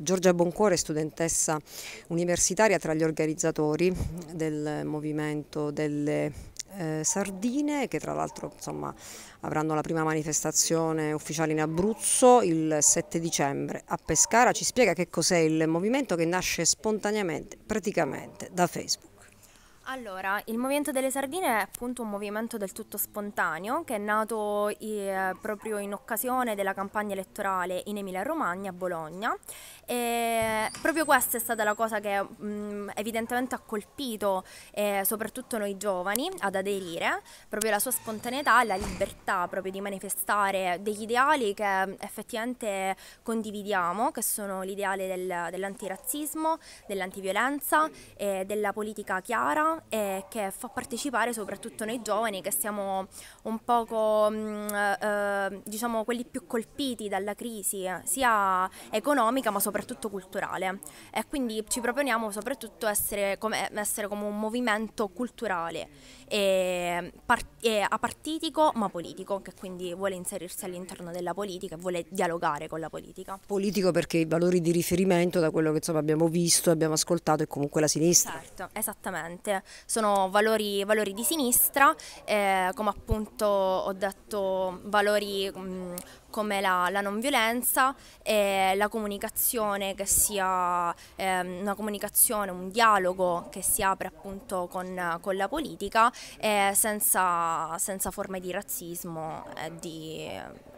Giorgia Boncuore, studentessa universitaria tra gli organizzatori del movimento delle eh, sardine che tra l'altro avranno la prima manifestazione ufficiale in Abruzzo il 7 dicembre a Pescara, ci spiega che cos'è il movimento che nasce spontaneamente praticamente da Facebook. Allora, il Movimento delle Sardine è appunto un movimento del tutto spontaneo che è nato eh, proprio in occasione della campagna elettorale in Emilia-Romagna a Bologna e proprio questa è stata la cosa che mh, evidentemente ha colpito eh, soprattutto noi giovani ad aderire, proprio la sua spontaneità la libertà proprio di manifestare degli ideali che effettivamente condividiamo, che sono l'ideale del, dell'antirazzismo, dell'antiviolenza, eh, della politica chiara e che fa partecipare soprattutto noi giovani che siamo un poco mh, eh, diciamo quelli più colpiti dalla crisi sia economica ma soprattutto soprattutto culturale e quindi ci proponiamo soprattutto essere come, essere come un movimento culturale e, par- e apartitico ma politico che quindi vuole inserirsi all'interno della politica e vuole dialogare con la politica. Politico perché i valori di riferimento da quello che insomma, abbiamo visto, abbiamo ascoltato è comunque la sinistra. Certo, esattamente, sono valori, valori di sinistra eh, come appunto ho detto valori... Mh, mm, come la, la, non violenza e la comunicazione che sia eh, una comunicazione, un dialogo che si apre appunto con, con la politica eh, senza, senza, forme di razzismo e di,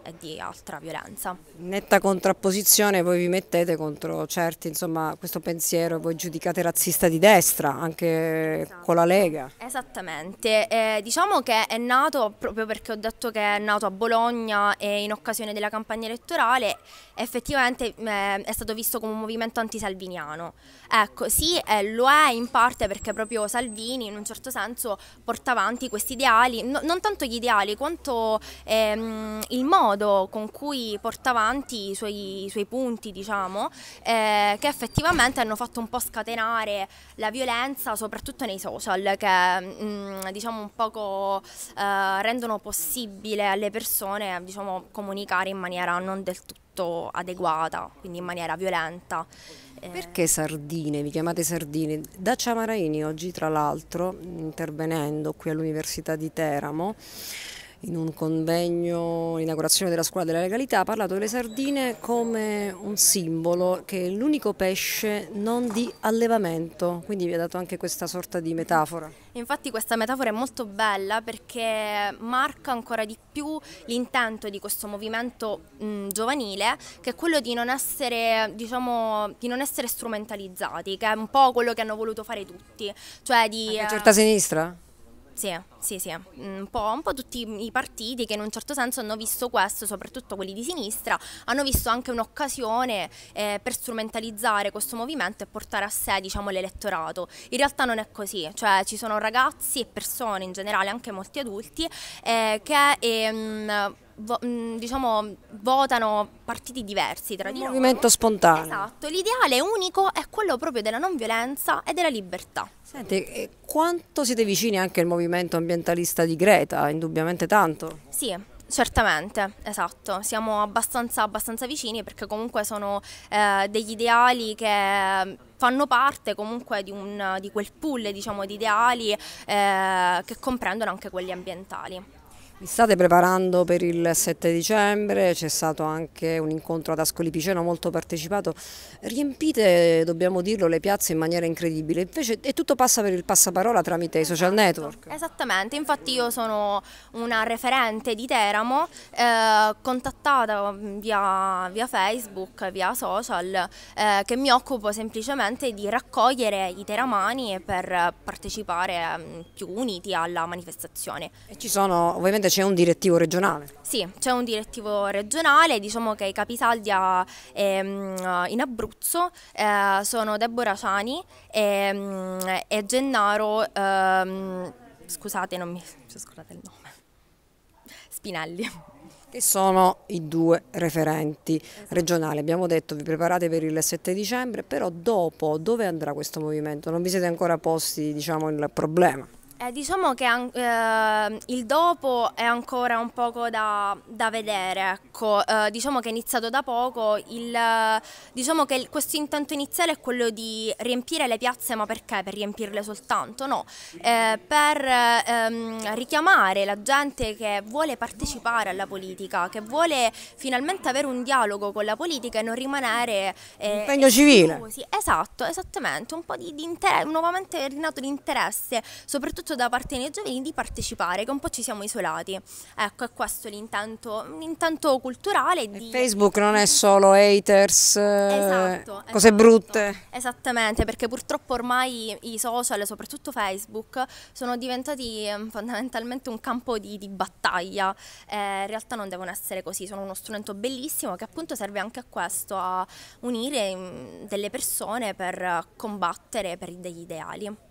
e di altra violenza. Netta contrapposizione voi vi mettete contro certi, insomma questo pensiero voi giudicate razzista di destra anche esatto. con la Lega. Esattamente, eh, diciamo che è nato proprio perché ho detto che è nato a Bologna e in occasione occasione della campagna elettorale effettivamente eh, è stato visto come un movimento antisalviniano. Ecco, sì, eh, lo è in parte perché proprio Salvini in un certo senso porta avanti questi ideali, no, non tanto gli ideali quanto ehm, il modo con cui porta avanti i suoi, i suoi punti, diciamo, eh, che effettivamente hanno fatto un po' scatenare la violenza, soprattutto nei social, che mh, mm, diciamo un poco eh, rendono possibile alle persone diciamo, comunicare comunicare in maniera non del tutto adeguata, quindi in maniera violenta. Eh, Perché sardine? Vi chiamate sardine? Da Maraini oggi tra l'altro, intervenendo qui all'Università di Teramo, in un convegno, l'inaugurazione della scuola della legalità, ha parlato delle sardine come un simbolo che è l'unico pesce non di allevamento, quindi vi ha dato anche questa sorta di metafora. Infatti questa metafora è molto bella perché marca ancora di più l'intento di questo movimento mh, giovanile che è quello di non essere, diciamo, di non essere strumentalizzati, che è un po' quello che hanno voluto fare tutti, cioè di... Anche certa sinistra? Sì, sì, sì, mm, un po', un po', tutti i partiti che in un certo senso hanno visto questo, soprattutto quelli di sinistra, hanno visto anche un'occasione eh, per strumentalizzare questo movimento e portare a sé diciamo, l'elettorato. In realtà non è così, cioè ci sono ragazzi e persone in generale, anche molti adulti, eh, che... Ehm, vo- mm, diciamo, votano partiti diversi tra di loro. Un movimento spontaneo. Esatto, l'ideale unico è quello proprio della non violenza e della libertà. Senti, quanto siete vicini anche al movimento ambientalista di Greta? Indubbiamente tanto. Sì, Certamente, esatto, siamo abbastanza, abbastanza, vicini perché comunque sono eh, degli ideali che fanno parte comunque di, un, di quel pool diciamo, di ideali eh, che comprendono anche quelli ambientali. Vi state preparando per il 7 dicembre, c'è stato anche un incontro ad Ascoli Piceno molto partecipato, riempite, dobbiamo dirlo, le piazze in maniera incredibile, invece e tutto passa per il passaparola tramite i social esatto, network. Esattamente, infatti io sono una referente di Teramo, eh, contattata mm, via, via, Facebook, via social, eh, che mi occupo semplicemente di raccogliere i teramani per partecipare mm, più uniti alla manifestazione. E ci sono, ovviamente c'è un direttivo regionale. Sì, c'è un direttivo regionale, diciamo che i capisaldia ehm, in Abruzzo eh, sono Deborah Ciani e, ehm, e Gennaro, ehm, scusate, non mi scusate il nome, Spinelli che sono i due referenti regionali. Abbiamo detto vi preparate per il 7 dicembre, però dopo dove andrà questo movimento? Non vi siete ancora posti diciamo, il problema? Eh, diciamo che eh, il dopo è ancora un poco da, da vedere, ecco. eh, diciamo che è iniziato da poco, il, diciamo che il, questo intento iniziale è quello di riempire le piazze, ma perché? Per riempirle soltanto? No, eh, per ehm, richiamare la gente che vuole partecipare alla politica, che vuole finalmente avere un dialogo con la politica e non rimanere... Eh, impegno civile. Esatto, esattamente, un po' di, di interesse, nuovamente rinato di interesse, soprattutto fatto da parte dei giovani di partecipare, che un po' ci siamo isolati. Ecco, è questo l'intento, culturale. Di... Facebook non è solo haters, eh, esatto, cose esatto. brutte. Esattamente, perché purtroppo ormai i social, soprattutto Facebook, sono diventati mm, fondamentalmente un campo di, di battaglia. Eh, in realtà non devono essere così, sono uno strumento bellissimo che appunto serve anche a questo, a unire mm, delle persone per combattere per degli ideali.